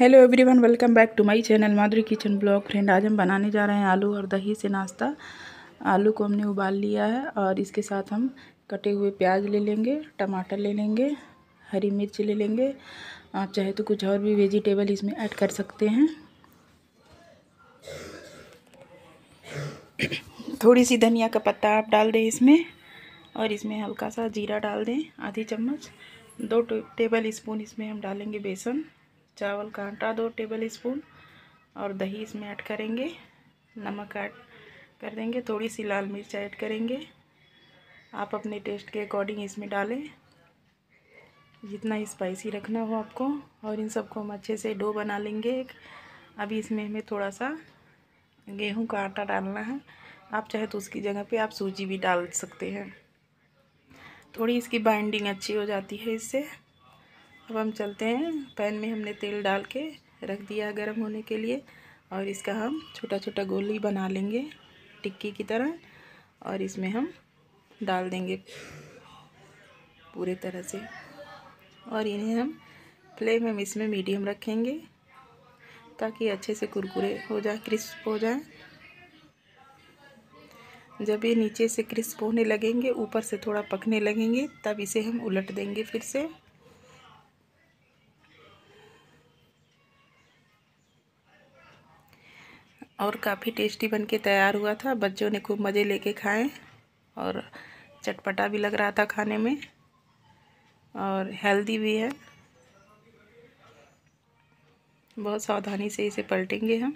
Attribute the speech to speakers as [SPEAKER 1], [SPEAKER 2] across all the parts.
[SPEAKER 1] hello everyone welcome back to my channel Madhuri kitchen blog friend आज हम बनाने जा रहे हैं आलू और दही से नाश्ता आलू को हमने उबाल लिया है और इसके साथ हम कटे हुए प्याज ले लेंगे टमाटर ले लेंगे हरी मिर्च ले लेंगे आप चाहे तो कुछ और भी वेजिटेबल इसमें ऐड कर सकते हैं थोड़ी सी धनिया का पत्ता आप डाल दें इसमें और इसमें हल्का सा जीरा डाल दें आधी चम्मच दो टेबल स्पून इसमें हम डालेंगे बेसन चावल का आटा दो टेबल स्पून और दही इसमें ऐड करेंगे नमक ऐड कर देंगे थोड़ी सी लाल मिर्च ऐड करेंगे आप अपने टेस्ट के अकॉर्डिंग इसमें डालें जितना स्पाइसी रखना हो आपको और इन सबको हम अच्छे से डो बना लेंगे एक अभी इसमें हमें थोड़ा सा गेहूं का आटा डालना है आप चाहे तो उसकी जगह पे आप सूजी भी डाल सकते हैं थोड़ी इसकी बाइंडिंग अच्छी हो जाती है इससे अब हम चलते हैं पैन में हमने तेल डाल के रख दिया गर्म होने के लिए और इसका हम छोटा छोटा गोली बना लेंगे टिक्की की तरह और इसमें हम डाल देंगे पूरे तरह से और इन्हें हम फ्लेम हम इसमें मीडियम रखेंगे ताकि अच्छे से कुरकुरे हो जाए क्रिस्प हो जाए जब ये नीचे से क्रिस्प होने लगेंगे ऊपर से थोड़ा पकने लगेंगे तब इसे हम उलट देंगे फिर से और काफ़ी टेस्टी बनके तैयार हुआ था बच्चों ने खूब मज़े लेके खाए और चटपटा भी लग रहा था खाने में और हेल्दी भी है बहुत सावधानी से इसे पलटेंगे हम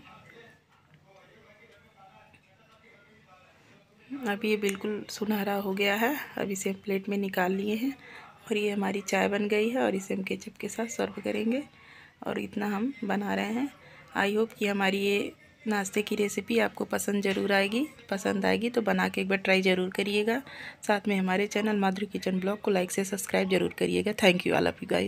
[SPEAKER 1] अब ये बिल्कुल सुनहरा हो गया है अब इसे हम प्लेट में निकाल लिए हैं और ये हमारी चाय बन गई है और इसे हम केचप के साथ सर्व करेंगे और इतना हम बना रहे हैं आई होप कि हमारी ये नाश्ते की रेसिपी आपको पसंद ज़रूर आएगी पसंद आएगी तो बना के एक बार ट्राई ज़रूर करिएगा साथ में हमारे चैनल माधुरी किचन ब्लॉग को लाइक से सब्सक्राइब जरूर करिएगा thank you all of you guys